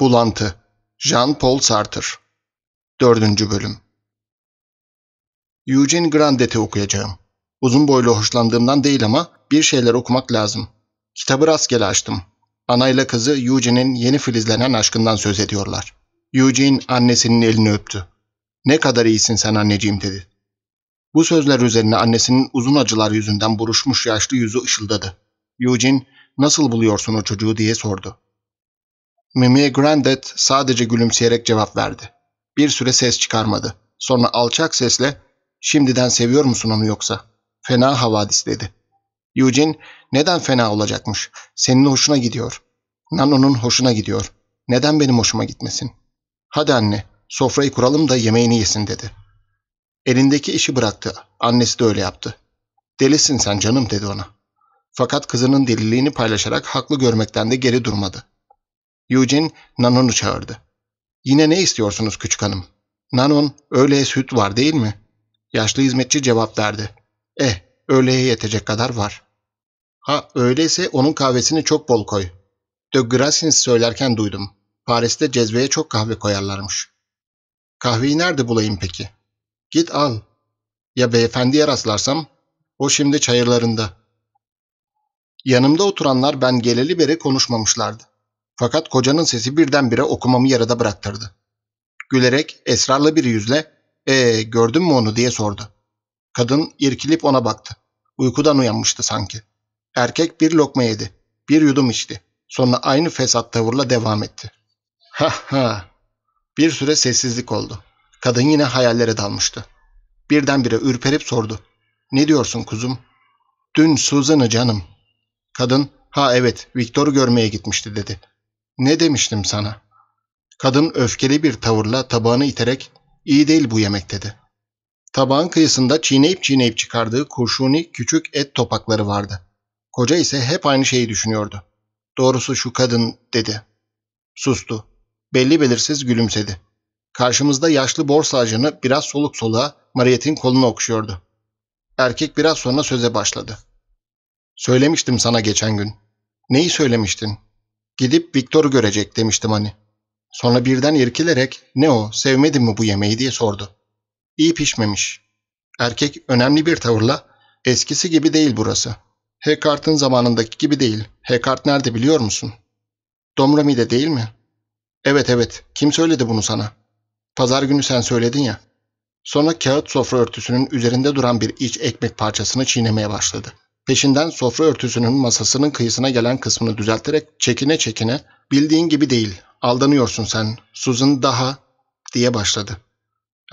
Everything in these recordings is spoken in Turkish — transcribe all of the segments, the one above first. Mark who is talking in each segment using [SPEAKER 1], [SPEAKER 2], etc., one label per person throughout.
[SPEAKER 1] Bulantı Jean-Paul Sartre 4. Bölüm Eugene Grandet'i okuyacağım. Uzun boylu hoşlandığımdan değil ama bir şeyler okumak lazım. Kitabı rastgele açtım. Anayla kızı Eugene'in yeni filizlenen aşkından söz ediyorlar. Eugene annesinin elini öptü. Ne kadar iyisin sen anneciğim dedi. Bu sözler üzerine annesinin uzun acılar yüzünden buruşmuş yaşlı yüzü ışıldadı. Eugene nasıl buluyorsun o çocuğu diye sordu. Mimie Grandet sadece gülümseyerek cevap verdi. Bir süre ses çıkarmadı. Sonra alçak sesle ''Şimdiden seviyor musun onu yoksa? Fena havadis.'' dedi. Eugene ''Neden fena olacakmış? Senin hoşuna gidiyor. Nano'nun hoşuna gidiyor. Neden benim hoşuma gitmesin? Hadi anne, sofrayı kuralım da yemeğini yesin.'' dedi. Elindeki işi bıraktı. Annesi de öyle yaptı. ''Delisin sen canım.'' dedi ona. Fakat kızının deliliğini paylaşarak haklı görmekten de geri durmadı. Eugene Nanon'u çağırdı. ''Yine ne istiyorsunuz küçük hanım?'' ''Nanon, öyle süt var değil mi?'' Yaşlı hizmetçi cevap verdi. ''Eh, öğleye yetecek kadar var.'' ''Ha, öyleyse onun kahvesini çok bol koy. De Grassins söylerken duydum. Paris'te cezveye çok kahve koyarlarmış.'' ''Kahveyi nerede bulayım peki?'' ''Git al. Ya beyefendiye rastlarsam? O şimdi çayırlarında.'' Yanımda oturanlar ben geleli beri konuşmamışlardı. Fakat kocanın sesi birdenbire okumamı yarıda bıraktırdı. Gülerek esrarlı bir yüzle ee gördün mü onu diye sordu. Kadın irkilip ona baktı. Uykudan uyanmıştı sanki. Erkek bir lokma yedi. Bir yudum içti. Sonra aynı fesat tavırla devam etti. Ha ha. Bir süre sessizlik oldu. Kadın yine hayallere dalmıştı. Birdenbire ürperip sordu. Ne diyorsun kuzum? Dün Suzan'ı canım. Kadın ha evet Viktor'u görmeye gitmişti dedi. Ne demiştim sana? Kadın öfkeli bir tavırla tabağını iterek iyi değil bu yemek dedi. Tabağın kıyısında çiğneyip çiğneyip çıkardığı kurşuni küçük et topakları vardı. Koca ise hep aynı şeyi düşünüyordu. Doğrusu şu kadın dedi. Sustu. Belli belirsiz gülümsedi. Karşımızda yaşlı borsa ajanı biraz soluk soluğa Mariette'in kolunu okşuyordu. Erkek biraz sonra söze başladı. Söylemiştim sana geçen gün. Neyi söylemiştin? Gidip Viktor'u görecek demiştim hani. Sonra birden irkilerek ne o sevmedin mi bu yemeği diye sordu. İyi pişmemiş. Erkek önemli bir tavırla eskisi gibi değil burası. Hekart'ın zamanındaki gibi değil. Hekart nerede biliyor musun? Domrami'de değil mi? Evet evet kim söyledi bunu sana? Pazar günü sen söyledin ya. Sonra kağıt sofra örtüsünün üzerinde duran bir iç ekmek parçasını çiğnemeye başladı. Peşinden sofra örtüsünün masasının kıyısına gelen kısmını düzelterek çekine çekine ''Bildiğin gibi değil, aldanıyorsun sen, Susan daha'' diye başladı.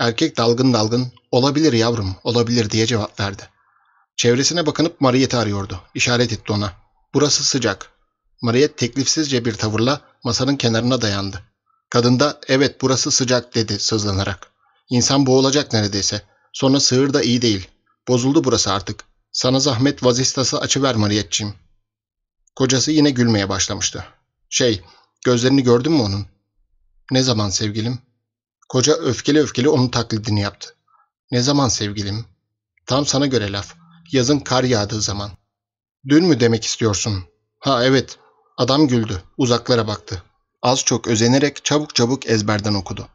[SPEAKER 1] Erkek dalgın dalgın ''Olabilir yavrum, olabilir'' diye cevap verdi. Çevresine bakınıp Mariet'i arıyordu. İşaret etti ona. ''Burası sıcak.'' Mariet teklifsizce bir tavırla masanın kenarına dayandı. Kadın da ''Evet burası sıcak'' dedi sızlanarak. ''İnsan boğulacak neredeyse. Sonra sığır da iyi değil. Bozuldu burası artık.'' Sana zahmet vazistası açıver Mariyetçiğim. Kocası yine gülmeye başlamıştı. Şey, gözlerini gördün mü onun? Ne zaman sevgilim? Koca öfkeli öfkeli onun taklidini yaptı. Ne zaman sevgilim? Tam sana göre laf. Yazın kar yağdığı zaman. Dün mü demek istiyorsun? Ha evet. Adam güldü. Uzaklara baktı. Az çok özenerek çabuk çabuk ezberden okudu.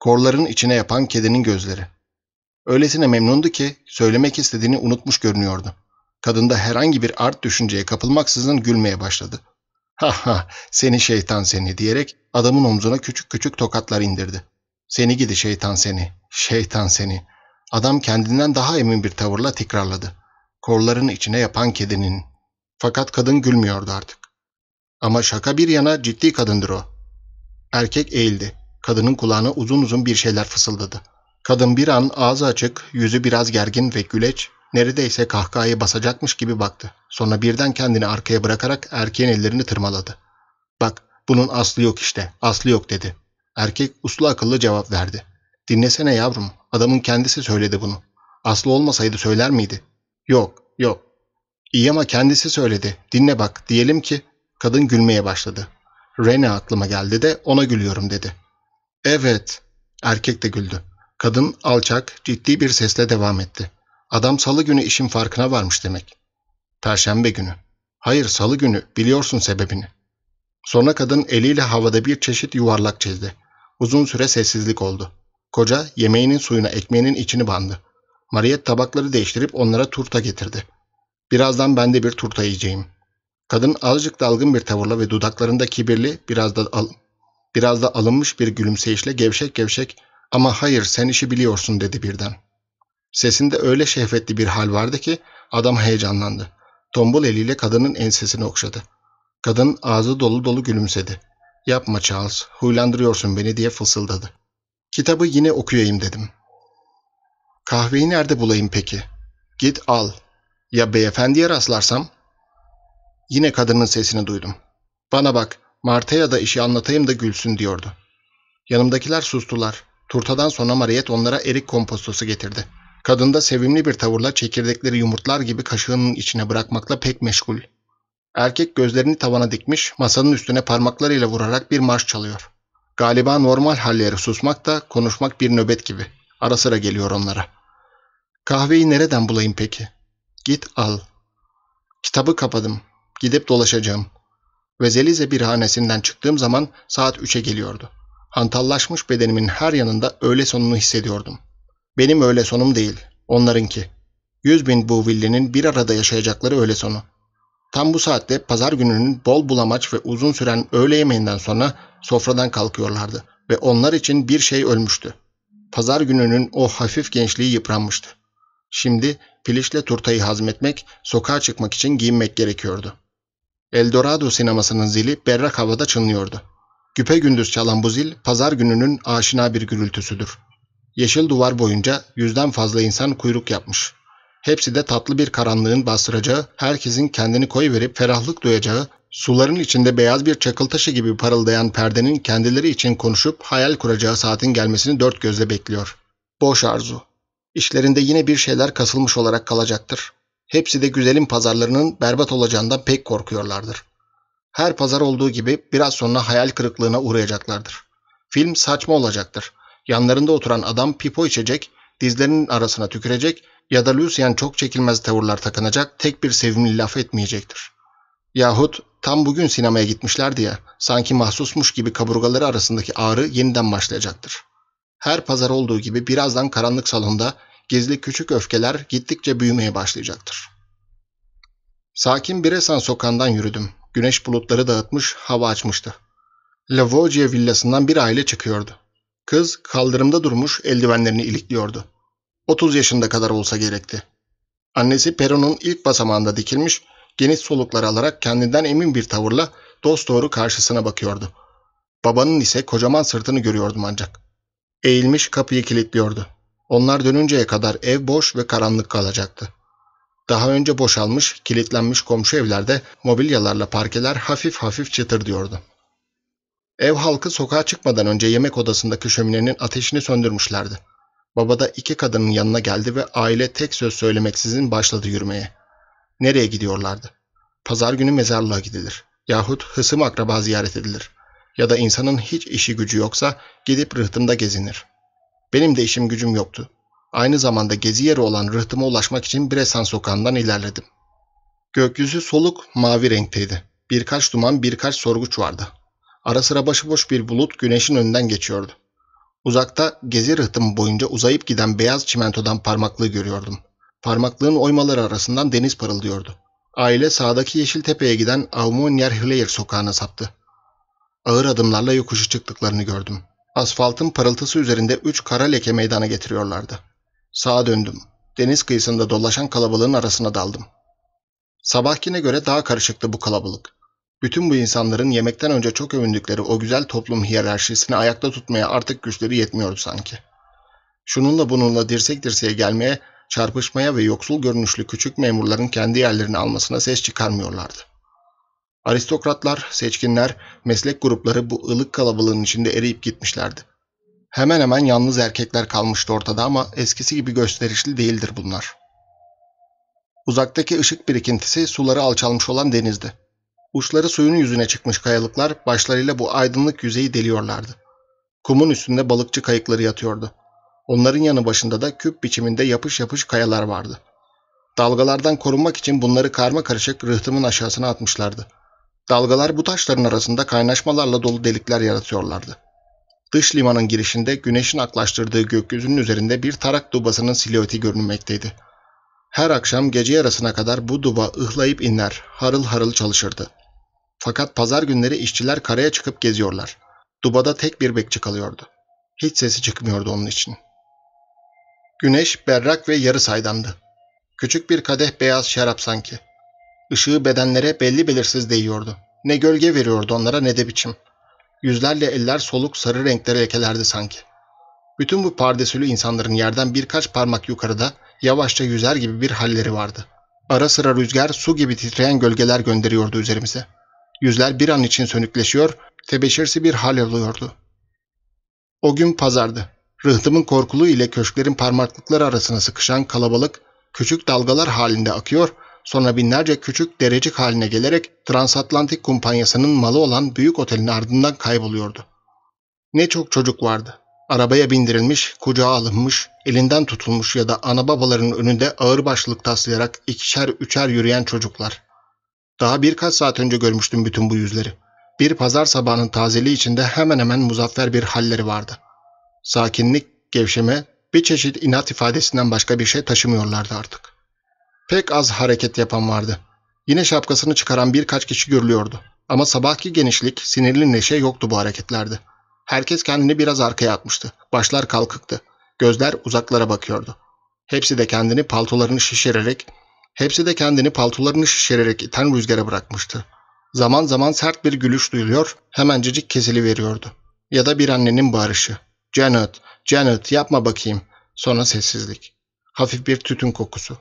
[SPEAKER 1] Korların içine yapan kedinin gözleri. Öylesine memnundu ki söylemek istediğini unutmuş görünüyordu. Kadında herhangi bir art düşünceye kapılmaksızın gülmeye başladı. Ha ha seni şeytan seni diyerek adamın omzuna küçük küçük tokatlar indirdi. Seni gidi şeytan seni, şeytan seni. Adam kendinden daha emin bir tavırla tekrarladı. Korların içine yapan kedinin. Fakat kadın gülmüyordu artık. Ama şaka bir yana ciddi kadındır o. Erkek eğildi. Kadının kulağına uzun uzun bir şeyler fısıldadı. Kadın bir an ağzı açık, yüzü biraz gergin ve güleç, neredeyse kahkahayı basacakmış gibi baktı. Sonra birden kendini arkaya bırakarak erkeğin ellerini tırmaladı. ''Bak, bunun aslı yok işte, aslı yok.'' dedi. Erkek uslu akıllı cevap verdi. ''Dinlesene yavrum, adamın kendisi söyledi bunu. Aslı olmasaydı söyler miydi?'' ''Yok, yok.'' ''İyi ama kendisi söyledi, dinle bak, diyelim ki...'' Kadın gülmeye başladı. ''Rene aklıma geldi de ona gülüyorum.'' dedi. ''Evet.'' Erkek de güldü. Kadın alçak, ciddi bir sesle devam etti. Adam salı günü işin farkına varmış demek. Perşembe günü. Hayır salı günü, biliyorsun sebebini. Sonra kadın eliyle havada bir çeşit yuvarlak çizdi. Uzun süre sessizlik oldu. Koca yemeğinin suyuna ekmeğinin içini bandı. Mariet tabakları değiştirip onlara turta getirdi. Birazdan ben de bir turta yiyeceğim. Kadın azıcık dalgın bir tavırla ve dudaklarında kibirli, biraz da al biraz da alınmış bir gülümseyişle gevşek gevşek ama hayır sen işi biliyorsun dedi birden. Sesinde öyle şehvetli bir hal vardı ki adam heyecanlandı. Tombul eliyle kadının ensesini okşadı. Kadın ağzı dolu dolu gülümsedi. Yapma Charles, huylandırıyorsun beni diye fısıldadı. Kitabı yine okuyayım dedim. Kahveyi nerede bulayım peki? Git al. Ya beyefendiye rastlarsam? Yine kadının sesini duydum. Bana bak, Marta'ya da işi anlatayım da gülsün diyordu. Yanımdakiler sustular. Turtadan sonra Mariet onlara erik kompostosu getirdi. Kadın da sevimli bir tavırla çekirdekleri yumurtlar gibi kaşığının içine bırakmakla pek meşgul. Erkek gözlerini tavana dikmiş, masanın üstüne parmaklarıyla vurarak bir marş çalıyor. Galiba normal halleri susmak da konuşmak bir nöbet gibi. Ara sıra geliyor onlara. Kahveyi nereden bulayım peki? Git al. Kitabı kapadım. Gidip dolaşacağım. Vezelize bir hanesinden çıktığım zaman saat 3'e geliyordu. Hantallaşmış bedenimin her yanında öğle sonunu hissediyordum. Benim öğle sonum değil, onlarınki. Yüz bin bu villinin bir arada yaşayacakları öğle sonu. Tam bu saatte pazar gününün bol bulamaç ve uzun süren öğle yemeğinden sonra sofradan kalkıyorlardı ve onlar için bir şey ölmüştü. Pazar gününün o hafif gençliği yıpranmıştı. Şimdi pilişle turtayı hazmetmek, sokağa çıkmak için giyinmek gerekiyordu. Eldorado sinemasının zili berrak havada çınlıyordu. Güpegündüz çalan bu zil pazar gününün aşina bir gürültüsüdür. Yeşil duvar boyunca yüzden fazla insan kuyruk yapmış. Hepsi de tatlı bir karanlığın bastıracağı, herkesin kendini koyverip ferahlık duyacağı, suların içinde beyaz bir çakıl taşı gibi parıldayan perdenin kendileri için konuşup hayal kuracağı saatin gelmesini dört gözle bekliyor. Boş arzu. İşlerinde yine bir şeyler kasılmış olarak kalacaktır. Hepsi de güzelin pazarlarının berbat olacağından pek korkuyorlardır. Her pazar olduğu gibi biraz sonra hayal kırıklığına uğrayacaklardır. Film saçma olacaktır. Yanlarında oturan adam pipo içecek, dizlerinin arasına tükürecek ya da Lucien çok çekilmez tavırlar takınacak tek bir sevimli laf etmeyecektir. Yahut tam bugün sinemaya gitmişlerdi ya, sanki mahsusmuş gibi kaburgaları arasındaki ağrı yeniden başlayacaktır. Her pazar olduğu gibi birazdan karanlık salonda gizli küçük öfkeler gittikçe büyümeye başlayacaktır. Sakin bir esan sokağından yürüdüm. Güneş bulutları dağıtmış, hava açmıştı. Lavogie villasından bir aile çıkıyordu. Kız kaldırımda durmuş eldivenlerini ilikliyordu. 30 yaşında kadar olsa gerekti. Annesi peronun ilk basamağında dikilmiş, geniş soluklar alarak kendinden emin bir tavırla dost doğru karşısına bakıyordu. Babanın ise kocaman sırtını görüyordum ancak. Eğilmiş kapıyı kilitliyordu. Onlar dönünceye kadar ev boş ve karanlık kalacaktı. Daha önce boşalmış, kilitlenmiş komşu evlerde mobilyalarla parkeler hafif hafif çıtır diyordu. Ev halkı sokağa çıkmadan önce yemek odasındaki şöminenin ateşini söndürmüşlerdi. Baba da iki kadının yanına geldi ve aile tek söz söylemeksizin başladı yürümeye. Nereye gidiyorlardı? Pazar günü mezarlığa gidilir. Yahut hısım akraba ziyaret edilir. Ya da insanın hiç işi gücü yoksa gidip rıhtımda gezinir. Benim de işim gücüm yoktu. Aynı zamanda gezi yeri olan rıhtıma ulaşmak için Biresan sokağından ilerledim. Gökyüzü soluk, mavi renkteydi. Birkaç duman, birkaç sorguç vardı. Ara sıra başıboş bir bulut güneşin önünden geçiyordu. Uzakta gezi rıhtımı boyunca uzayıp giden beyaz çimentodan parmaklığı görüyordum. Parmaklığın oymaları arasından deniz parıldıyordu. Aile sağdaki yeşil tepeye giden Avmonyer Hleyer sokağına saptı. Ağır adımlarla yokuşu çıktıklarını gördüm. Asfaltın parıltısı üzerinde üç kara leke meydana getiriyorlardı. Sağa döndüm. Deniz kıyısında dolaşan kalabalığın arasına daldım. Sabahkine göre daha karışıktı bu kalabalık. Bütün bu insanların yemekten önce çok övündükleri o güzel toplum hiyerarşisini ayakta tutmaya artık güçleri yetmiyordu sanki. Şununla bununla dirsek dirseğe gelmeye, çarpışmaya ve yoksul görünüşlü küçük memurların kendi yerlerini almasına ses çıkarmıyorlardı. Aristokratlar, seçkinler, meslek grupları bu ılık kalabalığın içinde eriyip gitmişlerdi. Hemen hemen yalnız erkekler kalmıştı ortada ama eskisi gibi gösterişli değildir bunlar. Uzaktaki ışık birikintisi suları alçalmış olan denizdi. Uçları suyun yüzüne çıkmış kayalıklar başlarıyla bu aydınlık yüzeyi deliyorlardı. Kumun üstünde balıkçı kayıkları yatıyordu. Onların yanı başında da küp biçiminde yapış yapış kayalar vardı. Dalgalardan korunmak için bunları karma karışık rıhtımın aşağısına atmışlardı. Dalgalar bu taşların arasında kaynaşmalarla dolu delikler yaratıyorlardı.'' Dış limanın girişinde güneşin aklaştırdığı gökyüzünün üzerinde bir tarak dubasının silüeti görünmekteydi. Her akşam gece yarısına kadar bu duba ıhlayıp inler, harıl harıl çalışırdı. Fakat pazar günleri işçiler karaya çıkıp geziyorlar. Dubada tek bir bekçi kalıyordu. Hiç sesi çıkmıyordu onun için. Güneş berrak ve yarı saydamdı. Küçük bir kadeh beyaz şarap sanki. Işığı bedenlere belli belirsiz değiyordu. Ne gölge veriyordu onlara ne de biçim.'' Yüzlerle eller soluk sarı renkleri lekelerdi sanki. Bütün bu pardesülü insanların yerden birkaç parmak yukarıda yavaşça yüzer gibi bir halleri vardı. Ara sıra rüzgar su gibi titreyen gölgeler gönderiyordu üzerimize. Yüzler bir an için sönükleşiyor, tebeşirsi bir hal alıyordu. O gün pazardı. Rıhtımın korkuluğu ile köşklerin parmaklıkları arasına sıkışan kalabalık, küçük dalgalar halinde akıyor, sonra binlerce küçük derecik haline gelerek Transatlantik Kumpanyası'nın malı olan büyük otelin ardından kayboluyordu. Ne çok çocuk vardı. Arabaya bindirilmiş, kucağa alınmış, elinden tutulmuş ya da ana babalarının önünde ağır ağırbaşlılık taslayarak ikişer üçer yürüyen çocuklar. Daha birkaç saat önce görmüştüm bütün bu yüzleri. Bir pazar sabahının tazeliği içinde hemen hemen muzaffer bir halleri vardı. Sakinlik, gevşeme, bir çeşit inat ifadesinden başka bir şey taşımıyorlardı artık. Pek az hareket yapan vardı. Yine şapkasını çıkaran birkaç kişi görülüyordu. Ama sabahki genişlik, sinirli neşe yoktu bu hareketlerde. Herkes kendini biraz arkaya atmıştı. Başlar kalkıktı. Gözler uzaklara bakıyordu. Hepsi de kendini paltolarını şişirerek, hepsi de kendini paltolarını şişirerek iten rüzgara bırakmıştı. Zaman zaman sert bir gülüş duyuluyor, hemencecik kesili veriyordu. Ya da bir annenin bağırışı. Janet, Janet yapma bakayım. Sonra sessizlik. Hafif bir tütün kokusu.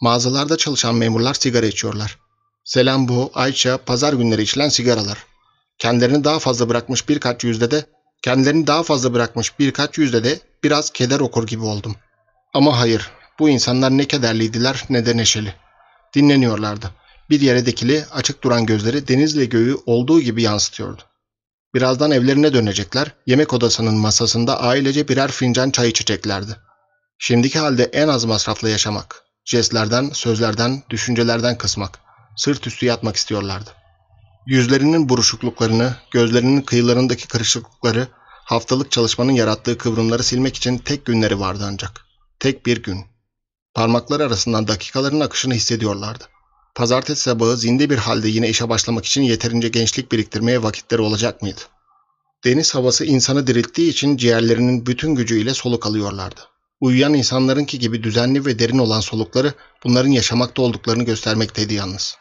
[SPEAKER 1] Mağazalarda çalışan memurlar sigara içiyorlar. Selam bu Ayça, pazar günleri içilen sigaralar. Kendilerini daha fazla bırakmış birkaç yüzde de, kendilerini daha fazla bırakmış birkaç yüzde de biraz keder okur gibi oldum. Ama hayır, bu insanlar ne kederliydiler ne de neşeli. Dinleniyorlardı. Bir yere dikili, açık duran gözleri denizle göğü olduğu gibi yansıtıyordu. Birazdan evlerine dönecekler, yemek odasının masasında ailece birer fincan çay içeceklerdi. Şimdiki halde en az masrafla yaşamak, jestlerden, sözlerden, düşüncelerden kısmak, sırt üstü yatmak istiyorlardı. Yüzlerinin buruşukluklarını, gözlerinin kıyılarındaki kırışıklıkları, haftalık çalışmanın yarattığı kıvrımları silmek için tek günleri vardı ancak. Tek bir gün. Parmakları arasından dakikaların akışını hissediyorlardı. Pazartesi sabahı zinde bir halde yine işe başlamak için yeterince gençlik biriktirmeye vakitleri olacak mıydı? Deniz havası insanı dirilttiği için ciğerlerinin bütün gücüyle soluk alıyorlardı. Uyuyan insanlarınki gibi düzenli ve derin olan solukları bunların yaşamakta olduklarını göstermekteydi yalnız.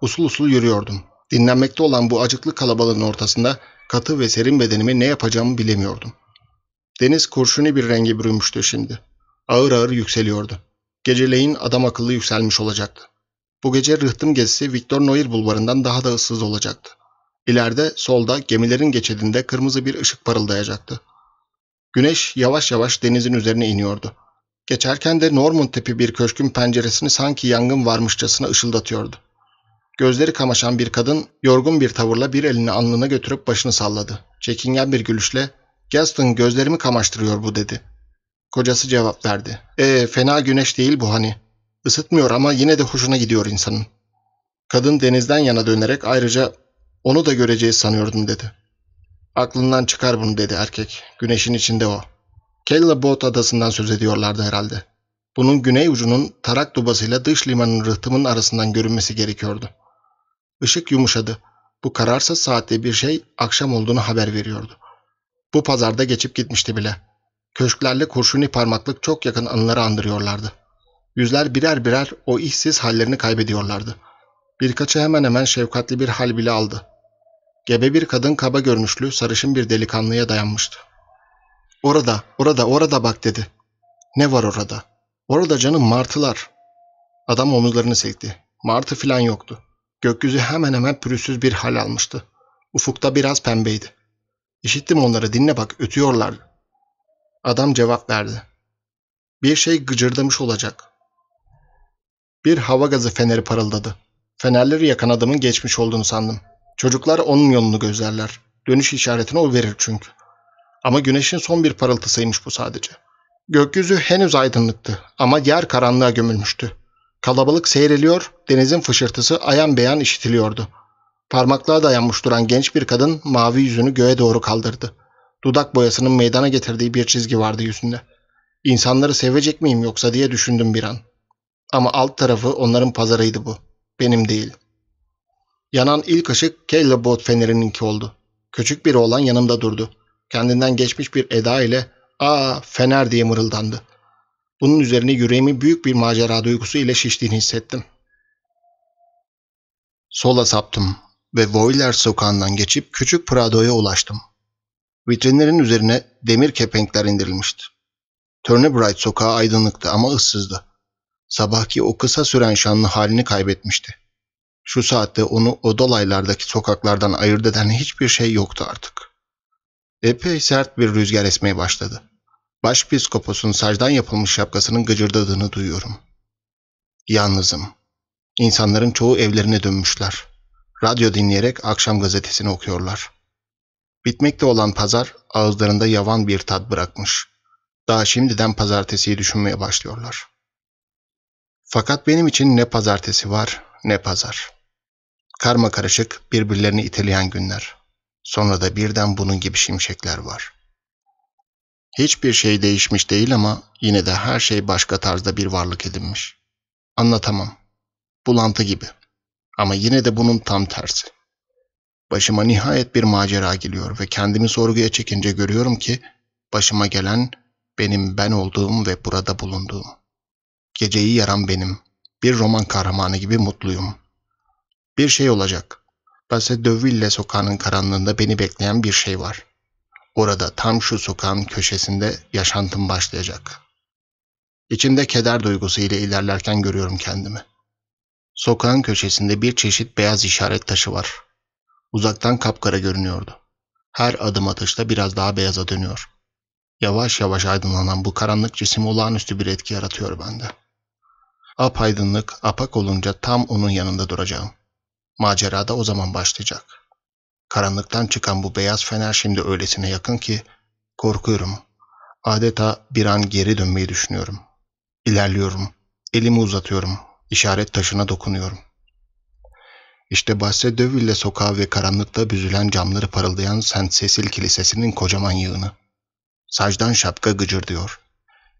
[SPEAKER 1] Usul usul yürüyordum. Dinlenmekte olan bu acıklı kalabalığın ortasında katı ve serin bedenimi ne yapacağımı bilemiyordum. Deniz kurşuni bir rengi bürümüştü şimdi. Ağır ağır yükseliyordu. Geceleyin adam akıllı yükselmiş olacaktı. Bu gece rıhtım gezisi Victor Noir bulvarından daha da ıssız olacaktı. İleride solda gemilerin geçidinde kırmızı bir ışık parıldayacaktı. Güneş yavaş yavaş denizin üzerine iniyordu. Geçerken de Norman tipi bir köşkün penceresini sanki yangın varmışçasına ışıldatıyordu. Gözleri kamaşan bir kadın yorgun bir tavırla bir elini alnına götürüp başını salladı. Çekingen bir gülüşle ''Gaston gözlerimi kamaştırıyor bu'' dedi. Kocası cevap verdi. ''Ee fena güneş değil bu hani. Isıtmıyor ama yine de hoşuna gidiyor insanın.'' Kadın denizden yana dönerek ayrıca ''Onu da göreceğiz sanıyordum'' dedi. Aklından çıkar bunu dedi erkek. Güneşin içinde o. Kellabot adasından söz ediyorlardı herhalde. Bunun güney ucunun tarak dubasıyla dış limanın rıhtımın arasından görünmesi gerekiyordu. Işık yumuşadı. Bu kararsa saatte bir şey akşam olduğunu haber veriyordu. Bu pazarda geçip gitmişti bile. Köşklerle kurşuni parmaklık çok yakın anıları andırıyorlardı. Yüzler birer birer o işsiz hallerini kaybediyorlardı. Birkaçı hemen hemen şefkatli bir hal bile aldı. Gebe bir kadın kaba görünüşlü sarışın bir delikanlıya dayanmıştı. Orada, orada, orada bak dedi. Ne var orada? Orada canım martılar. Adam omuzlarını sekti. Martı filan yoktu. Gökyüzü hemen hemen pürüzsüz bir hal almıştı. Ufukta biraz pembeydi. İşittim onları dinle bak ötüyorlar. Adam cevap verdi. Bir şey gıcırdamış olacak. Bir hava gazı feneri parıldadı. Fenerleri yakan adamın geçmiş olduğunu sandım. Çocuklar onun yolunu gözlerler. Dönüş işaretini o verir çünkü. Ama güneşin son bir parıltısıymış bu sadece. Gökyüzü henüz aydınlıktı ama yer karanlığa gömülmüştü. Kalabalık seyreliyor, denizin fışırtısı ayan beyan işitiliyordu. Parmaklığa dayanmış duran genç bir kadın mavi yüzünü göğe doğru kaldırdı. Dudak boyasının meydana getirdiği bir çizgi vardı yüzünde. İnsanları sevecek miyim yoksa diye düşündüm bir an. Ama alt tarafı onların pazarıydı bu. Benim değil.'' Yanan ilk ışık Kellebot fenerininki oldu. Küçük bir oğlan yanımda durdu. Kendinden geçmiş bir eda ile ''Aa fener'' diye mırıldandı. Bunun üzerine yüreğimi büyük bir macera duygusu ile şiştiğini hissettim. Sola saptım ve Voiler sokağından geçip küçük Prado'ya ulaştım. Vitrinlerin üzerine demir kepenkler indirilmişti. Turnebright sokağı aydınlıktı ama ıssızdı. Sabahki o kısa süren şanlı halini kaybetmişti. Şu saatte onu o dolaylardaki sokaklardan ayırt eden hiçbir şey yoktu artık. Epey sert bir rüzgar esmeye başladı. Başpiskoposun sacdan yapılmış şapkasının gıcırdadığını duyuyorum. Yalnızım. İnsanların çoğu evlerine dönmüşler. Radyo dinleyerek akşam gazetesini okuyorlar. Bitmekte olan pazar ağızlarında yavan bir tat bırakmış. Daha şimdiden pazartesiyi düşünmeye başlıyorlar. Fakat benim için ne pazartesi var ne pazar. Karma karışık, birbirlerini iteleyen günler. Sonra da birden bunun gibi şimşekler var. Hiçbir şey değişmiş değil ama yine de her şey başka tarzda bir varlık edinmiş. Anlatamam. Bulantı gibi. Ama yine de bunun tam tersi. Başıma nihayet bir macera geliyor ve kendimi sorguya çekince görüyorum ki başıma gelen benim ben olduğum ve burada bulunduğum. Geceyi yaran benim. Bir roman kahramanı gibi mutluyum.'' Bir şey olacak. Place de Ville sokağının karanlığında beni bekleyen bir şey var. Orada tam şu sokağın köşesinde yaşantım başlayacak. İçimde keder duygusu ile ilerlerken görüyorum kendimi. Sokağın köşesinde bir çeşit beyaz işaret taşı var. Uzaktan kapkara görünüyordu. Her adım atışta biraz daha beyaza dönüyor. Yavaş yavaş aydınlanan bu karanlık cisim olağanüstü bir etki yaratıyor bende. Apaydınlık apak olunca tam onun yanında duracağım. Macera da o zaman başlayacak. Karanlıktan çıkan bu beyaz fener şimdi öylesine yakın ki korkuyorum. Adeta bir an geri dönmeyi düşünüyorum. İlerliyorum. Elimi uzatıyorum. İşaret taşına dokunuyorum. İşte Basse Döville sokağı ve karanlıkta büzülen camları parıldayan St. Cecil Kilisesi'nin kocaman yığını. Sacdan şapka gıcırdıyor.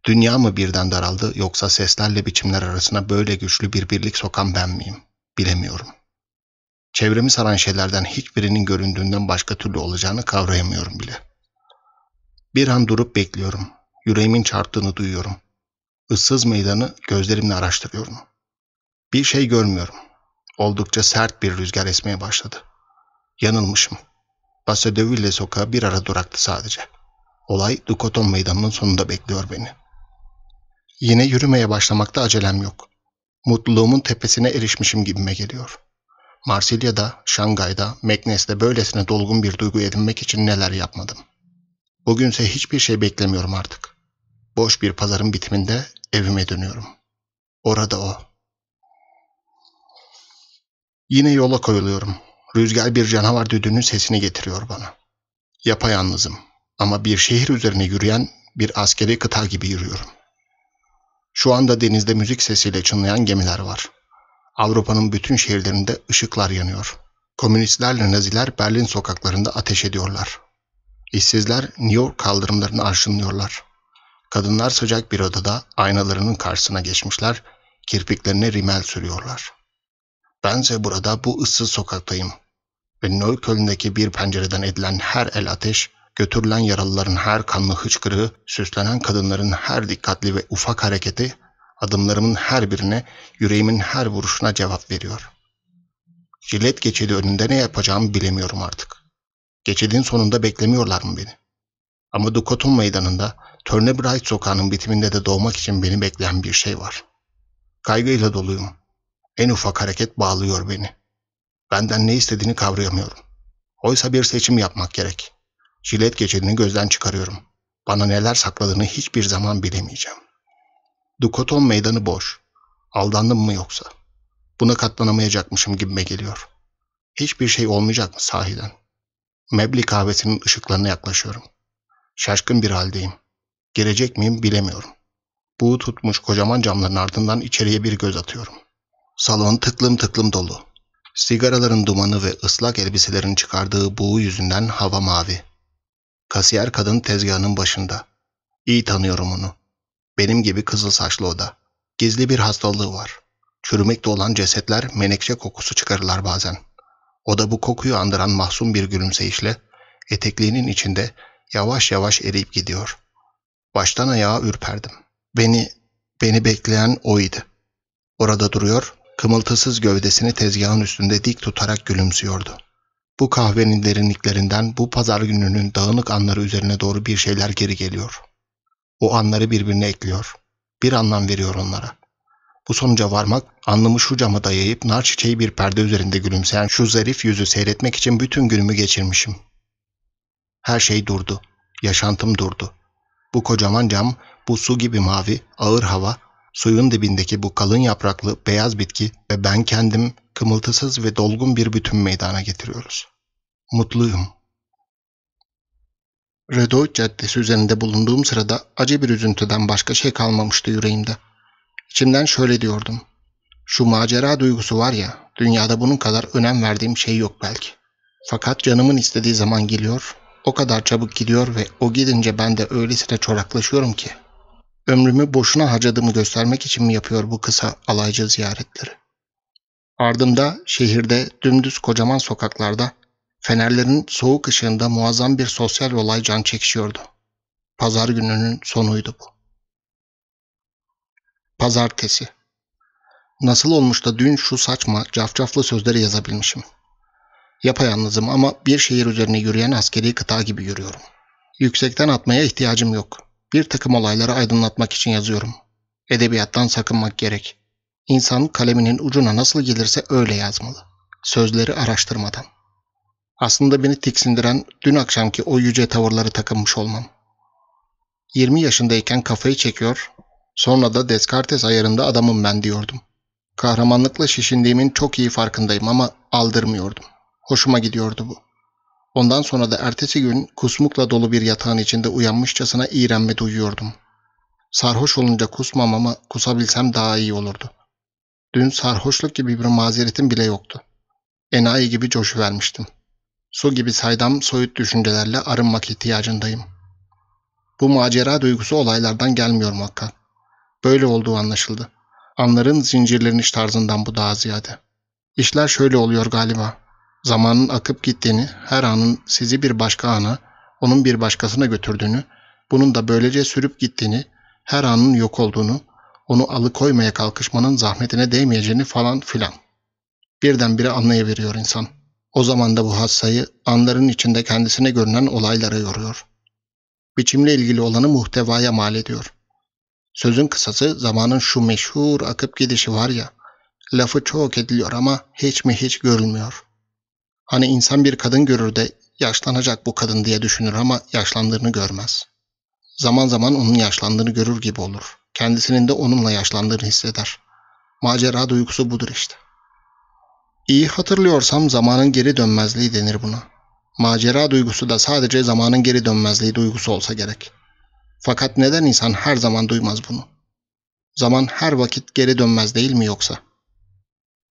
[SPEAKER 1] Dünya mı birden daraldı yoksa seslerle biçimler arasına böyle güçlü bir birlik sokan ben miyim? Bilemiyorum. Çevremi saran şeylerden hiçbirinin göründüğünden başka türlü olacağını kavrayamıyorum bile. Bir an durup bekliyorum. Yüreğimin çarptığını duyuyorum. Issız meydanı gözlerimle araştırıyorum. Bir şey görmüyorum. Oldukça sert bir rüzgar esmeye başladı. Yanılmışım. Basedeville sokağı bir ara duraktı sadece. Olay Ducoton meydanının sonunda bekliyor beni. Yine yürümeye başlamakta acelem yok. Mutluluğumun tepesine erişmişim gibime geliyor. Marsilya'da, Şangay'da, Meknes'te böylesine dolgun bir duygu edinmek için neler yapmadım. Bugünse hiçbir şey beklemiyorum artık. Boş bir pazarın bitiminde evime dönüyorum. Orada o. Yine yola koyuluyorum. Rüzgar bir canavar düdüğünün sesini getiriyor bana. Yapayalnızım ama bir şehir üzerine yürüyen bir askeri kıta gibi yürüyorum. Şu anda denizde müzik sesiyle çınlayan gemiler var. Avrupa'nın bütün şehirlerinde ışıklar yanıyor. Komünistlerle Naziler Berlin sokaklarında ateş ediyorlar. İşsizler New York kaldırımlarını arşınlıyorlar. Kadınlar sıcak bir odada aynalarının karşısına geçmişler, kirpiklerine rimel sürüyorlar. Bense burada bu ıssız sokaktayım. Ve Neukölln'deki bir pencereden edilen her el ateş, götürülen yaralıların her kanlı hıçkırığı, süslenen kadınların her dikkatli ve ufak hareketi Adımlarımın her birine, yüreğimin her vuruşuna cevap veriyor. Jilet geçidi önünde ne yapacağımı bilemiyorum artık. Geçidin sonunda beklemiyorlar mı beni? Ama Dukoton meydanında, Turnbright sokağının bitiminde de doğmak için beni bekleyen bir şey var. Kaygıyla doluyum. En ufak hareket bağlıyor beni. Benden ne istediğini kavrayamıyorum. Oysa bir seçim yapmak gerek. Jilet geçidini gözden çıkarıyorum. Bana neler sakladığını hiçbir zaman bilemeyeceğim. Dukoton meydanı boş. Aldandım mı yoksa? Buna katlanamayacakmışım gibime geliyor. Hiçbir şey olmayacak mı sahiden? Mebli kahvesinin ışıklarına yaklaşıyorum. Şaşkın bir haldeyim. Girecek miyim bilemiyorum. Buğu tutmuş kocaman camların ardından içeriye bir göz atıyorum. Salon tıklım tıklım dolu. Sigaraların dumanı ve ıslak elbiselerin çıkardığı buğu yüzünden hava mavi. Kasiyer kadın tezgahının başında. İyi tanıyorum onu. Benim gibi kızıl saçlı o da. Gizli bir hastalığı var. Çürümekte olan cesetler menekşe kokusu çıkarırlar bazen. O da bu kokuyu andıran mahzun bir gülümseyişle etekliğinin içinde yavaş yavaş eriyip gidiyor. Baştan ayağa ürperdim. Beni, beni bekleyen oydu. Orada duruyor, kımıltısız gövdesini tezgahın üstünde dik tutarak gülümsüyordu. Bu kahvenin derinliklerinden bu pazar gününün dağınık anları üzerine doğru bir şeyler geri geliyor. O anları birbirine ekliyor. Bir anlam veriyor onlara. Bu sonuca varmak, anlamı şu cama dayayıp nar çiçeği bir perde üzerinde gülümseyen şu zarif yüzü seyretmek için bütün günümü geçirmişim. Her şey durdu. Yaşantım durdu. Bu kocaman cam, bu su gibi mavi, ağır hava, suyun dibindeki bu kalın yapraklı beyaz bitki ve ben kendim kımıltısız ve dolgun bir bütün meydana getiriyoruz. Mutluyum. Redo Caddesi üzerinde bulunduğum sırada acı bir üzüntüden başka şey kalmamıştı yüreğimde. İçimden şöyle diyordum. Şu macera duygusu var ya, dünyada bunun kadar önem verdiğim şey yok belki. Fakat canımın istediği zaman geliyor, o kadar çabuk gidiyor ve o gidince ben de öylesine çoraklaşıyorum ki. Ömrümü boşuna harcadığımı göstermek için mi yapıyor bu kısa alaycı ziyaretleri? Ardımda şehirde dümdüz kocaman sokaklarda Fenerlerin soğuk ışığında muazzam bir sosyal olay can çekişiyordu. Pazar gününün sonuydu bu. Pazartesi. Nasıl olmuş da dün şu saçma cafcaflı sözleri yazabilmişim. Yapayalnızım ama bir şehir üzerine yürüyen askeri kıta gibi yürüyorum. Yüksekten atmaya ihtiyacım yok. Bir takım olayları aydınlatmak için yazıyorum. Edebiyattan sakınmak gerek. İnsan kaleminin ucuna nasıl gelirse öyle yazmalı. Sözleri araştırmadan. Aslında beni tiksindiren dün akşamki o yüce tavırları takınmış olmam. 20 yaşındayken kafayı çekiyor, sonra da Descartes ayarında adamım ben diyordum. Kahramanlıkla şişindiğimin çok iyi farkındayım ama aldırmıyordum. Hoşuma gidiyordu bu. Ondan sonra da ertesi gün kusmukla dolu bir yatağın içinde uyanmışçasına iğrenme duyuyordum. Sarhoş olunca kusmam ama kusabilsem daha iyi olurdu. Dün sarhoşluk gibi bir mazeretim bile yoktu. Enayi gibi coşu vermiştim. Su gibi saydam soyut düşüncelerle arınmak ihtiyacındayım. Bu macera duygusu olaylardan gelmiyor muhakkak. Böyle olduğu anlaşıldı. Anların zincirleniş tarzından bu daha ziyade. İşler şöyle oluyor galiba. Zamanın akıp gittiğini, her anın sizi bir başka ana, onun bir başkasına götürdüğünü, bunun da böylece sürüp gittiğini, her anın yok olduğunu, onu alıkoymaya kalkışmanın zahmetine değmeyeceğini falan filan. Birdenbire anlayıveriyor insan. O zaman da bu hassayı anların içinde kendisine görünen olaylara yoruyor. Biçimle ilgili olanı muhtevaya mal ediyor. Sözün kısası zamanın şu meşhur akıp gidişi var ya, lafı çok ediliyor ama hiç mi hiç görülmüyor. Hani insan bir kadın görür de yaşlanacak bu kadın diye düşünür ama yaşlandığını görmez. Zaman zaman onun yaşlandığını görür gibi olur. Kendisinin de onunla yaşlandığını hisseder. Macera duygusu budur işte. İyi hatırlıyorsam zamanın geri dönmezliği denir buna. Macera duygusu da sadece zamanın geri dönmezliği duygusu olsa gerek. Fakat neden insan her zaman duymaz bunu? Zaman her vakit geri dönmez değil mi yoksa?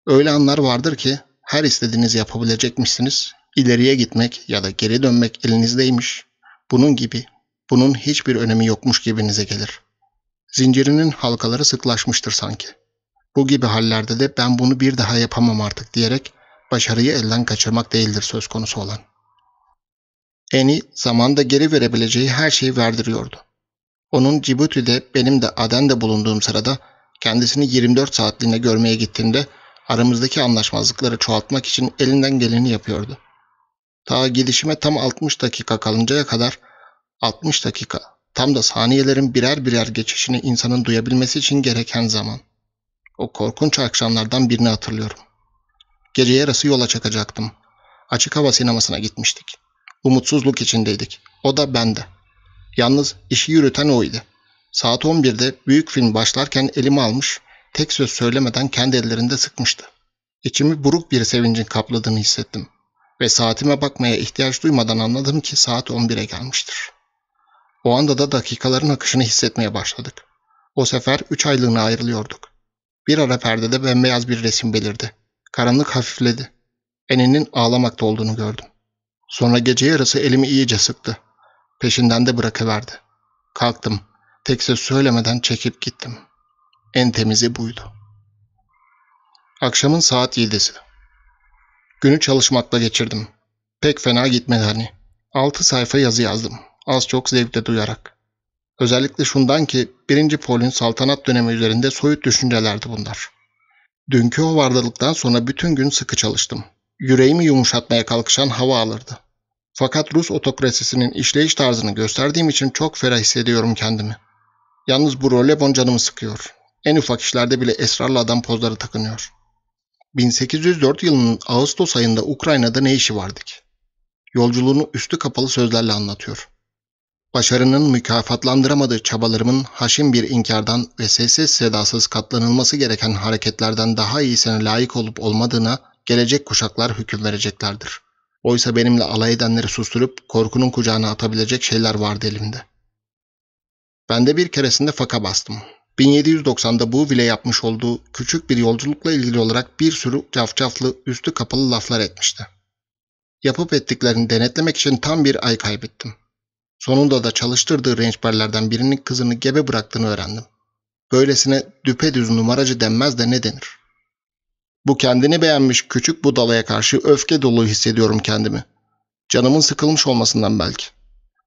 [SPEAKER 1] Öyle anlar vardır ki her istediğinizi yapabilecekmişsiniz. ileriye gitmek ya da geri dönmek elinizdeymiş. Bunun gibi, bunun hiçbir önemi yokmuş gibinize gelir. Zincirinin halkaları sıklaşmıştır sanki.'' Bu gibi hallerde de ben bunu bir daha yapamam artık diyerek başarıyı elden kaçırmak değildir söz konusu olan. Eni zamanda geri verebileceği her şeyi verdiriyordu. Onun Cibuti'de benim de Aden'de bulunduğum sırada kendisini 24 saatliğine görmeye gittiğimde aramızdaki anlaşmazlıkları çoğaltmak için elinden geleni yapıyordu. Ta gidişime tam 60 dakika kalıncaya kadar 60 dakika tam da saniyelerin birer birer geçişini insanın duyabilmesi için gereken zaman. O korkunç akşamlardan birini hatırlıyorum. Gece yarısı yola çıkacaktım. Açık hava sinemasına gitmiştik. Umutsuzluk içindeydik. O da ben de. Yalnız işi yürüten oydu. Saat 11'de büyük film başlarken elimi almış, tek söz söylemeden kendi ellerinde sıkmıştı. İçimi buruk bir sevincin kapladığını hissettim. Ve saatime bakmaya ihtiyaç duymadan anladım ki saat 11'e gelmiştir. O anda da dakikaların akışını hissetmeye başladık. O sefer 3 aylığına ayrılıyorduk. Bir ara perdede bembeyaz bir resim belirdi. Karanlık hafifledi. Eninin ağlamakta olduğunu gördüm. Sonra gece yarısı elimi iyice sıktı. Peşinden de bırakıverdi. Kalktım. Tek söz söylemeden çekip gittim. En temizi buydu. Akşamın saat yedisi. Günü çalışmakla geçirdim. Pek fena gitmedi hani. Altı sayfa yazı yazdım. Az çok zevkle duyarak. Özellikle şundan ki 1. Paul'ün saltanat dönemi üzerinde soyut düşüncelerdi bunlar. Dünkü o vardalıktan sonra bütün gün sıkı çalıştım. Yüreğimi yumuşatmaya kalkışan hava alırdı. Fakat Rus otokrasisinin işleyiş tarzını gösterdiğim için çok ferah hissediyorum kendimi. Yalnız bu rolebon canımı sıkıyor. En ufak işlerde bile esrarlı adam pozları takınıyor. 1804 yılının Ağustos ayında Ukrayna'da ne işi vardı ki? Yolculuğunu üstü kapalı sözlerle anlatıyor. Başarının mükafatlandıramadığı çabalarımın haşin bir inkardan ve sessiz sedasız katlanılması gereken hareketlerden daha iyisine layık olup olmadığına gelecek kuşaklar hüküm vereceklerdir. Oysa benimle alay edenleri susturup korkunun kucağına atabilecek şeyler vardı elimde. Ben de bir keresinde faka bastım. 1790'da bu bile yapmış olduğu küçük bir yolculukla ilgili olarak bir sürü cafcaflı, üstü kapalı laflar etmişti. Yapıp ettiklerini denetlemek için tam bir ay kaybettim. Sonunda da çalıştırdığı rençberlerden birinin kızını gebe bıraktığını öğrendim. Böylesine düpedüz numaracı denmez de ne denir? Bu kendini beğenmiş küçük budalaya karşı öfke dolu hissediyorum kendimi. Canımın sıkılmış olmasından belki.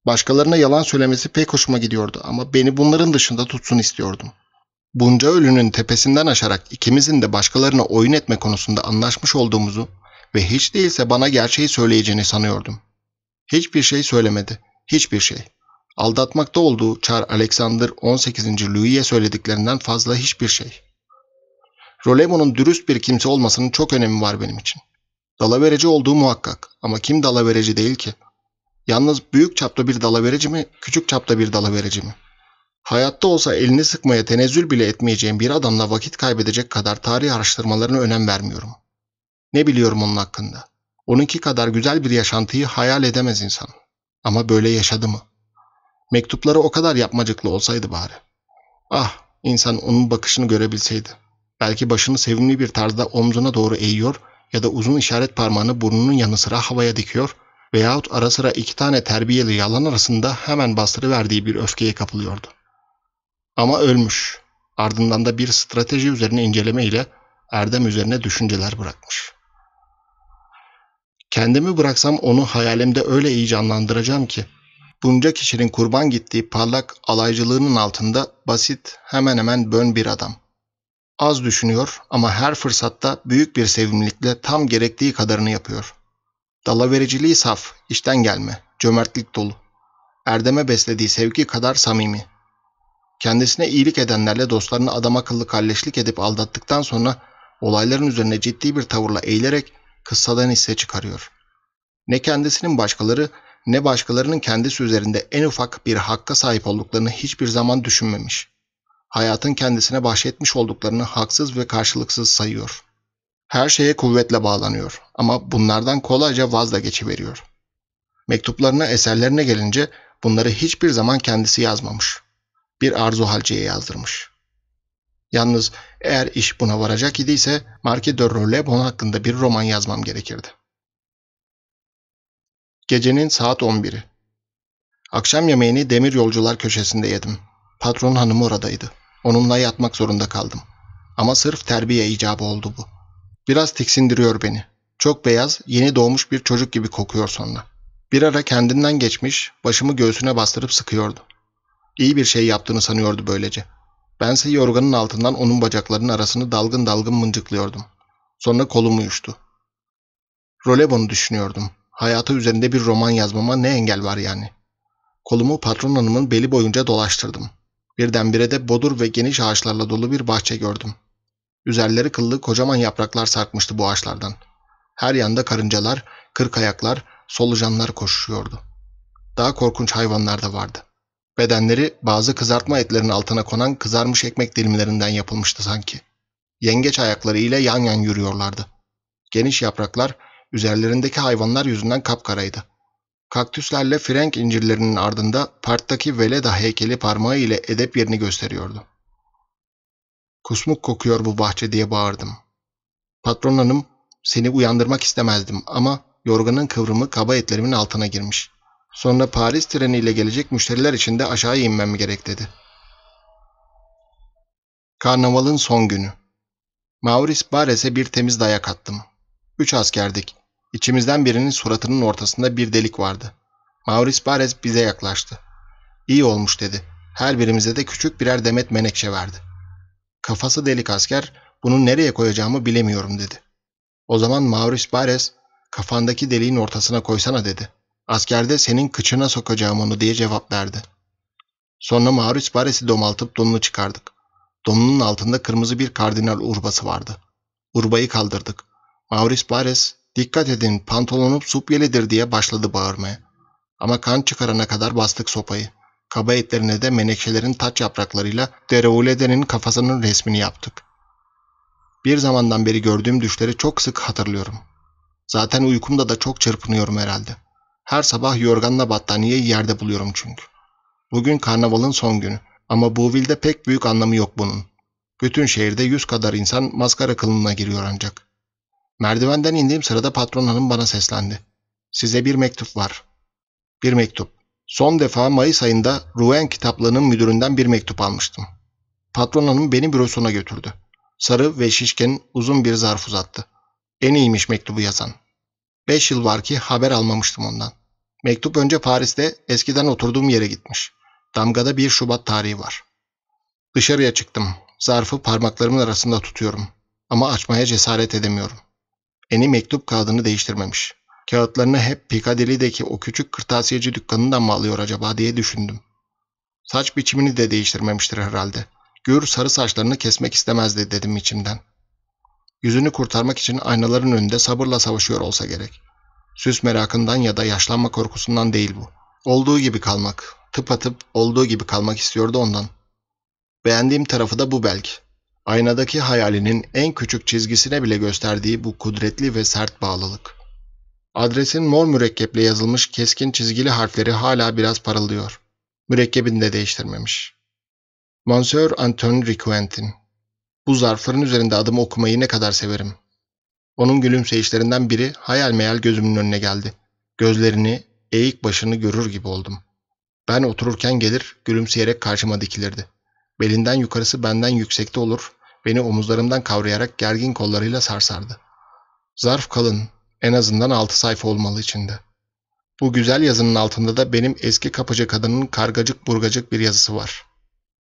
[SPEAKER 1] Başkalarına yalan söylemesi pek hoşuma gidiyordu ama beni bunların dışında tutsun istiyordum. Bunca ölünün tepesinden aşarak ikimizin de başkalarına oyun etme konusunda anlaşmış olduğumuzu ve hiç değilse bana gerçeği söyleyeceğini sanıyordum. Hiçbir şey söylemedi. Hiçbir şey. Aldatmakta olduğu Çar Alexander 18. Louis'e söylediklerinden fazla hiçbir şey. Rolemo'nun dürüst bir kimse olmasının çok önemi var benim için. Dalavereci olduğu muhakkak ama kim dalavereci değil ki? Yalnız büyük çapta bir dalavereci mi, küçük çapta bir dalavereci mi? Hayatta olsa elini sıkmaya tenezzül bile etmeyeceğim bir adamla vakit kaybedecek kadar tarih araştırmalarına önem vermiyorum. Ne biliyorum onun hakkında? Onunki kadar güzel bir yaşantıyı hayal edemez insan.'' Ama böyle yaşadı mı? Mektupları o kadar yapmacıklı olsaydı bari. Ah, insan onun bakışını görebilseydi. Belki başını sevimli bir tarzda omzuna doğru eğiyor ya da uzun işaret parmağını burnunun yanı sıra havaya dikiyor veyahut ara sıra iki tane terbiyeli yalan arasında hemen bastırıverdiği bir öfkeye kapılıyordu. Ama ölmüş. Ardından da bir strateji üzerine inceleme ile Erdem üzerine düşünceler bırakmış.'' Kendimi bıraksam onu hayalimde öyle iyi canlandıracağım ki. Bunca kişinin kurban gittiği parlak alaycılığının altında basit hemen hemen bön bir adam. Az düşünüyor ama her fırsatta büyük bir sevimlilikle tam gerektiği kadarını yapıyor. Dalavericiliği saf, işten gelme, cömertlik dolu. Erdem'e beslediği sevgi kadar samimi. Kendisine iyilik edenlerle dostlarını adam akıllı kalleşlik edip aldattıktan sonra olayların üzerine ciddi bir tavırla eğilerek kıssadan hisse çıkarıyor. Ne kendisinin başkaları ne başkalarının kendisi üzerinde en ufak bir hakka sahip olduklarını hiçbir zaman düşünmemiş. Hayatın kendisine bahşetmiş olduklarını haksız ve karşılıksız sayıyor. Her şeye kuvvetle bağlanıyor ama bunlardan kolayca vazgeçiveriyor. Mektuplarına, eserlerine gelince bunları hiçbir zaman kendisi yazmamış. Bir arzu halciye yazdırmış.'' Yalnız eğer iş buna varacak idiyse Marquis de Rolebon hakkında bir roman yazmam gerekirdi. Gecenin saat 11'i. Akşam yemeğini demir yolcular köşesinde yedim. Patron hanımı oradaydı. Onunla yatmak zorunda kaldım. Ama sırf terbiye icabı oldu bu. Biraz tiksindiriyor beni. Çok beyaz, yeni doğmuş bir çocuk gibi kokuyor sonra. Bir ara kendinden geçmiş, başımı göğsüne bastırıp sıkıyordu. İyi bir şey yaptığını sanıyordu böylece. Bense yorganın altından onun bacaklarının arasını dalgın dalgın mıncıklıyordum. Sonra kolum uyuştu. Rolebon'u düşünüyordum. Hayata üzerinde bir roman yazmama ne engel var yani? Kolumu patron hanımın beli boyunca dolaştırdım. Birdenbire de bodur ve geniş ağaçlarla dolu bir bahçe gördüm. Üzerleri kıllı kocaman yapraklar sarkmıştı bu ağaçlardan. Her yanda karıncalar, kırk ayaklar, solucanlar koşuyordu. Daha korkunç hayvanlar da vardı. Bedenleri bazı kızartma etlerin altına konan kızarmış ekmek dilimlerinden yapılmıştı sanki. Yengeç ayakları ile yan yan yürüyorlardı. Geniş yapraklar üzerlerindeki hayvanlar yüzünden kapkaraydı. Kaktüslerle frenk incirlerinin ardında parktaki Veleda heykeli parmağı ile edep yerini gösteriyordu. Kusmuk kokuyor bu bahçe diye bağırdım. Patron hanım seni uyandırmak istemezdim ama yorganın kıvrımı kaba etlerimin altına girmiş. Sonra Paris treniyle gelecek müşteriler için de aşağı inmem gerek dedi. Karnavalın son günü. Maurice Bares'e bir temiz dayak attım. Üç askerdik. İçimizden birinin suratının ortasında bir delik vardı. Maurice Bares bize yaklaştı. İyi olmuş dedi. Her birimize de küçük birer demet menekşe verdi. Kafası delik asker, bunu nereye koyacağımı bilemiyorum dedi. O zaman Maurice Bares, kafandaki deliğin ortasına koysana dedi. Askerde senin kıçına sokacağım onu diye cevap verdi. Sonra Maurice Bares'i domaltıp donunu çıkardık. Donunun altında kırmızı bir kardinal urbası vardı. Urbayı kaldırdık. Maurice Bares, dikkat edin pantolonum supyelidir diye başladı bağırmaya. Ama kan çıkarana kadar bastık sopayı. Kaba etlerine de menekşelerin taç yapraklarıyla Dereulede'nin kafasının resmini yaptık. Bir zamandan beri gördüğüm düşleri çok sık hatırlıyorum. Zaten uykumda da çok çırpınıyorum herhalde. Her sabah yorganla battaniyeyi yerde buluyorum çünkü. Bugün karnavalın son günü ama Bovil'de pek büyük anlamı yok bunun. Bütün şehirde yüz kadar insan maskara kılığına giriyor ancak. Merdivenden indiğim sırada patron hanım bana seslendi. Size bir mektup var. Bir mektup. Son defa Mayıs ayında Rouen kitaplığının müdüründen bir mektup almıştım. Patron hanım beni bürosuna götürdü. Sarı ve şişken uzun bir zarf uzattı. En iyiymiş mektubu yazan. Beş yıl var ki haber almamıştım ondan. Mektup önce Paris'te eskiden oturduğum yere gitmiş. Damgada 1 Şubat tarihi var. Dışarıya çıktım. Zarfı parmaklarımın arasında tutuyorum. Ama açmaya cesaret edemiyorum. Eni mektup kağıdını değiştirmemiş. Kağıtlarını hep Piccadilly'deki o küçük kırtasiyeci dükkanından mı alıyor acaba diye düşündüm. Saç biçimini de değiştirmemiştir herhalde. Gür sarı saçlarını kesmek istemezdi dedim içimden yüzünü kurtarmak için aynaların önünde sabırla savaşıyor olsa gerek. Süs merakından ya da yaşlanma korkusundan değil bu. Olduğu gibi kalmak, tıpatıp olduğu gibi kalmak istiyordu ondan. Beğendiğim tarafı da bu belki. Aynadaki hayalinin en küçük çizgisine bile gösterdiği bu kudretli ve sert bağlılık. Adresin mor mürekkeple yazılmış keskin çizgili harfleri hala biraz parıldıyor. Mürekkebini de değiştirmemiş. Monsieur Antoine Riquentin bu zarfların üzerinde adımı okumayı ne kadar severim. Onun gülümseyişlerinden biri hayal meyal gözümün önüne geldi. Gözlerini, eğik başını görür gibi oldum. Ben otururken gelir, gülümseyerek karşıma dikilirdi. Belinden yukarısı benden yüksekte olur, beni omuzlarımdan kavrayarak gergin kollarıyla sarsardı. Zarf kalın, en azından altı sayfa olmalı içinde. Bu güzel yazının altında da benim eski kapıcı kadının kargacık burgacık bir yazısı var.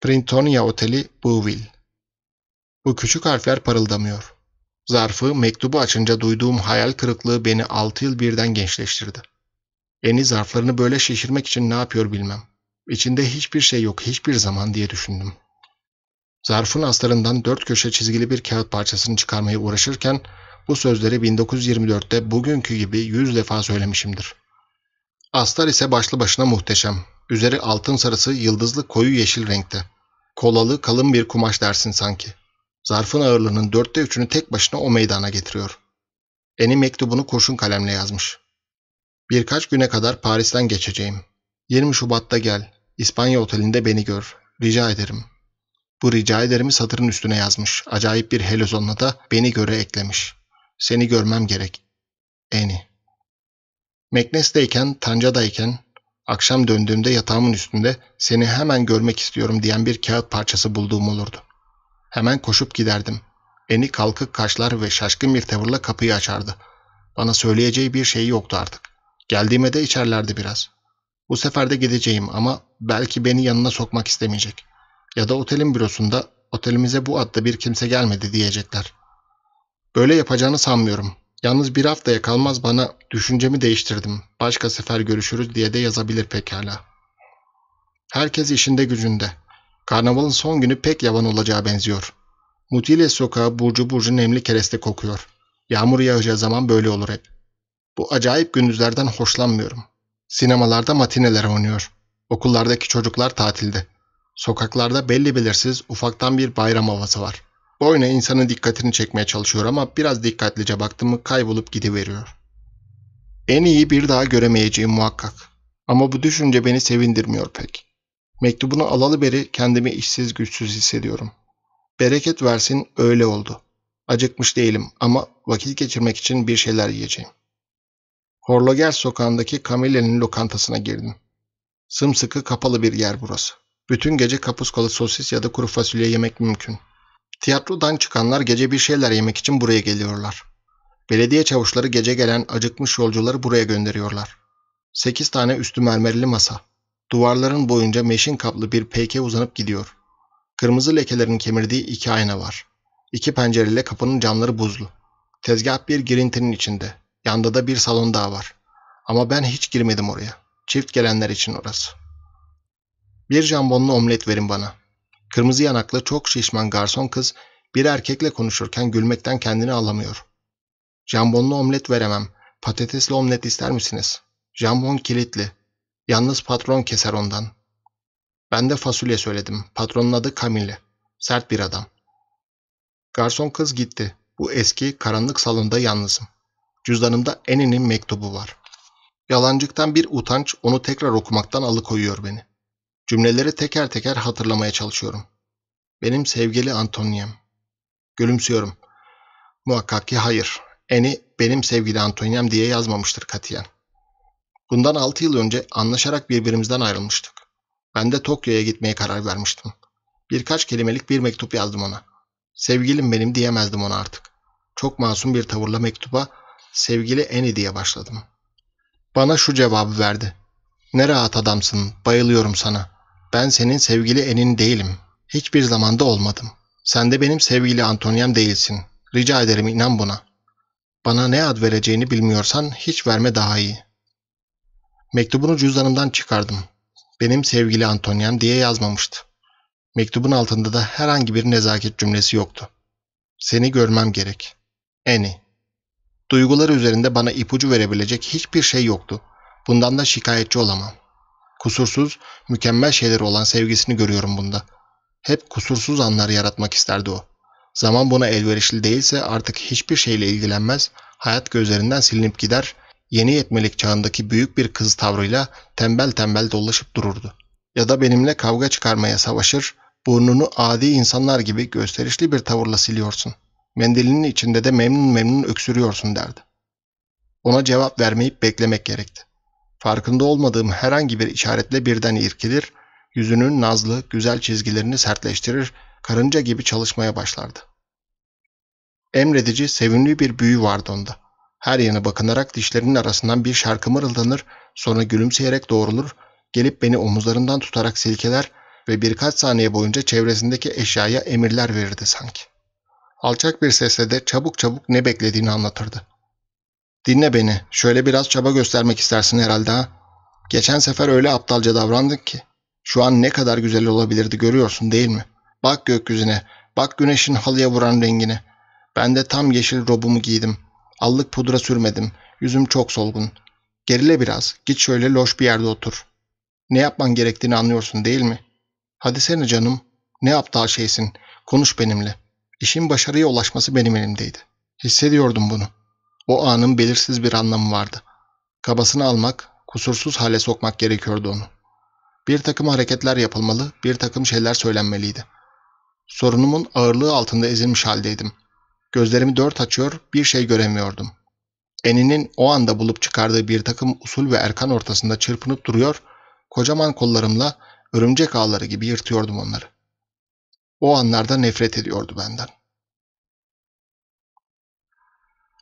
[SPEAKER 1] Printonia Oteli Bouville bu küçük harfler parıldamıyor. Zarfı, mektubu açınca duyduğum hayal kırıklığı beni altı yıl birden gençleştirdi. Eni zarflarını böyle şişirmek için ne yapıyor bilmem. İçinde hiçbir şey yok hiçbir zaman diye düşündüm. Zarfın astarından dört köşe çizgili bir kağıt parçasını çıkarmaya uğraşırken bu sözleri 1924'te bugünkü gibi yüz defa söylemişimdir. Astar ise başlı başına muhteşem. Üzeri altın sarısı yıldızlı koyu yeşil renkte. Kolalı kalın bir kumaş dersin sanki.'' Zarfın ağırlığının dörtte üçünü tek başına o meydana getiriyor. Eni mektubunu kurşun kalemle yazmış. Birkaç güne kadar Paris'ten geçeceğim. 20 Şubat'ta gel. İspanya otelinde beni gör. Rica ederim. Bu rica ederimi satırın üstüne yazmış. Acayip bir helozonla da beni göre eklemiş. Seni görmem gerek. Eni. Meknes'teyken, Tanca'dayken, akşam döndüğümde yatağımın üstünde seni hemen görmek istiyorum diyen bir kağıt parçası bulduğum olurdu. Hemen koşup giderdim. Eni kalkık kaşlar ve şaşkın bir tavırla kapıyı açardı. Bana söyleyeceği bir şey yoktu artık. Geldiğime de içerlerdi biraz. Bu sefer de gideceğim ama belki beni yanına sokmak istemeyecek. Ya da otelin bürosunda otelimize bu adda bir kimse gelmedi diyecekler. Böyle yapacağını sanmıyorum. Yalnız bir haftaya kalmaz bana düşüncemi değiştirdim. Başka sefer görüşürüz diye de yazabilir pekala. Herkes işinde gücünde. Karnavalın son günü pek yavan olacağı benziyor. Mutile sokağı burcu burcu nemli kereste kokuyor. Yağmur yağacağı zaman böyle olur hep. Bu acayip gündüzlerden hoşlanmıyorum. Sinemalarda matineler oynuyor. Okullardaki çocuklar tatilde. Sokaklarda belli belirsiz ufaktan bir bayram havası var. Bu oyuna insanın dikkatini çekmeye çalışıyor ama biraz dikkatlice baktım mı kaybolup gidiveriyor. En iyi bir daha göremeyeceğim muhakkak. Ama bu düşünce beni sevindirmiyor pek. Mektubunu alalı beri kendimi işsiz güçsüz hissediyorum. Bereket versin öyle oldu. Acıkmış değilim ama vakit geçirmek için bir şeyler yiyeceğim. Horloger sokağındaki Camille'nin lokantasına girdim. Sımsıkı kapalı bir yer burası. Bütün gece kapuskalı sosis ya da kuru fasulye yemek mümkün. Tiyatrodan çıkanlar gece bir şeyler yemek için buraya geliyorlar. Belediye çavuşları gece gelen acıkmış yolcuları buraya gönderiyorlar. 8 tane üstü mermerli masa, Duvarların boyunca meşin kaplı bir peyke uzanıp gidiyor. Kırmızı lekelerin kemirdiği iki ayna var. İki pencereyle kapının camları buzlu. Tezgah bir girintinin içinde. Yanda da bir salon daha var. Ama ben hiç girmedim oraya. Çift gelenler için orası. Bir jambonlu omlet verin bana. Kırmızı yanaklı çok şişman garson kız bir erkekle konuşurken gülmekten kendini alamıyor. Jambonlu omlet veremem. Patatesli omlet ister misiniz? Jambon kilitli. Yalnız patron keser ondan. Ben de fasulye söyledim. Patronun adı Camille. Sert bir adam. Garson kız gitti. Bu eski karanlık salonda yalnızım. Cüzdanımda Eni'nin mektubu var. Yalancıktan bir utanç onu tekrar okumaktan alıkoyuyor beni. Cümleleri teker teker hatırlamaya çalışıyorum. Benim sevgili Antonyem. Gülümsüyorum. Muhakkak ki hayır. Eni benim sevgili Antonyem diye yazmamıştır katiyen. Bundan 6 yıl önce anlaşarak birbirimizden ayrılmıştık. Ben de Tokyo'ya gitmeye karar vermiştim. Birkaç kelimelik bir mektup yazdım ona. Sevgilim benim diyemezdim ona artık. Çok masum bir tavırla mektuba sevgili Eni diye başladım. Bana şu cevabı verdi. Ne rahat adamsın, bayılıyorum sana. Ben senin sevgili Enin değilim. Hiçbir zamanda olmadım. Sen de benim sevgili Antonyam değilsin. Rica ederim inan buna. Bana ne ad vereceğini bilmiyorsan hiç verme daha iyi. Mektubunu cüzdanımdan çıkardım. Benim sevgili Antonyam diye yazmamıştı. Mektubun altında da herhangi bir nezaket cümlesi yoktu. Seni görmem gerek. Eni. Duygular üzerinde bana ipucu verebilecek hiçbir şey yoktu. Bundan da şikayetçi olamam. Kusursuz, mükemmel şeyleri olan sevgisini görüyorum bunda. Hep kusursuz anlar yaratmak isterdi o. Zaman buna elverişli değilse artık hiçbir şeyle ilgilenmez, hayat gözlerinden silinip gider, yeni yetmelik çağındaki büyük bir kız tavrıyla tembel tembel dolaşıp dururdu. Ya da benimle kavga çıkarmaya savaşır, burnunu adi insanlar gibi gösterişli bir tavırla siliyorsun. Mendilinin içinde de memnun memnun öksürüyorsun derdi. Ona cevap vermeyip beklemek gerekti. Farkında olmadığım herhangi bir işaretle birden irkilir, yüzünün nazlı, güzel çizgilerini sertleştirir, karınca gibi çalışmaya başlardı. Emredici, sevimli bir büyü vardı onda. Her yana bakınarak dişlerinin arasından bir şarkı mırıldanır, sonra gülümseyerek doğrulur, gelip beni omuzlarından tutarak silkeler ve birkaç saniye boyunca çevresindeki eşyaya emirler verirdi sanki. Alçak bir sesle de çabuk çabuk ne beklediğini anlatırdı. Dinle beni, şöyle biraz çaba göstermek istersin herhalde ha. Geçen sefer öyle aptalca davrandın ki. Şu an ne kadar güzel olabilirdi görüyorsun değil mi? Bak gökyüzüne, bak güneşin halıya vuran rengine. Ben de tam yeşil robumu giydim. Allık pudra sürmedim. Yüzüm çok solgun. Gerile biraz. Git şöyle loş bir yerde otur. Ne yapman gerektiğini anlıyorsun değil mi? Hadi seni canım. Ne aptal şeysin. Konuş benimle. İşin başarıya ulaşması benim elimdeydi. Hissediyordum bunu. O anın belirsiz bir anlamı vardı. Kabasını almak, kusursuz hale sokmak gerekiyordu onu. Bir takım hareketler yapılmalı, bir takım şeyler söylenmeliydi. Sorunumun ağırlığı altında ezilmiş haldeydim. Gözlerimi dört açıyor, bir şey göremiyordum. Eninin o anda bulup çıkardığı bir takım usul ve erkan ortasında çırpınıp duruyor, kocaman kollarımla örümcek ağları gibi yırtıyordum onları. O anlarda nefret ediyordu benden.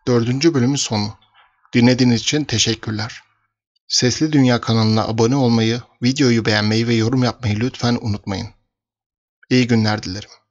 [SPEAKER 1] Dördüncü bölümün sonu. Dinlediğiniz için teşekkürler. Sesli Dünya kanalına abone olmayı, videoyu beğenmeyi ve yorum yapmayı lütfen unutmayın. İyi günler dilerim.